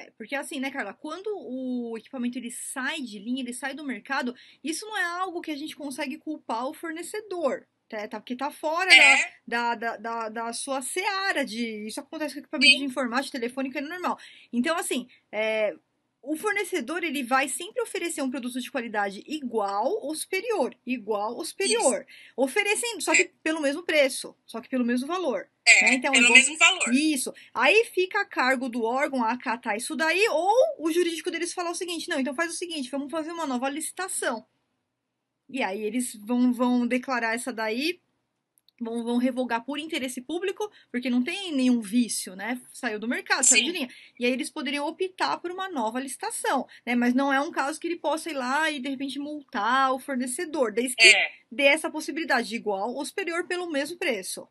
É, porque assim, né, Carla, quando o equipamento ele sai de linha, ele sai do mercado, isso não é algo que a gente consegue culpar o fornecedor. Tá, tá porque tá fora é. da, da, da, da, sua seara de. Isso acontece com equipamento Sim. de informática, telefônica, é normal. Então, assim, é, o fornecedor ele vai sempre oferecer um produto de qualidade igual ou superior, igual ou superior, Isso. oferecendo só é. que pelo mesmo preço, só que pelo mesmo valor. É, né? então, pelo igual... mesmo valor. Isso. Aí fica a cargo do órgão acatar isso daí, ou o jurídico deles falar o seguinte: não, então faz o seguinte, vamos fazer uma nova licitação. E aí eles vão, vão declarar essa daí vão, vão revogar por interesse público, porque não tem nenhum vício, né? Saiu do mercado, Sim. saiu de linha. E aí eles poderiam optar por uma nova licitação, né? Mas não é um caso que ele possa ir lá e de repente multar o fornecedor, desde que é. dê essa possibilidade de igual ou superior pelo mesmo preço.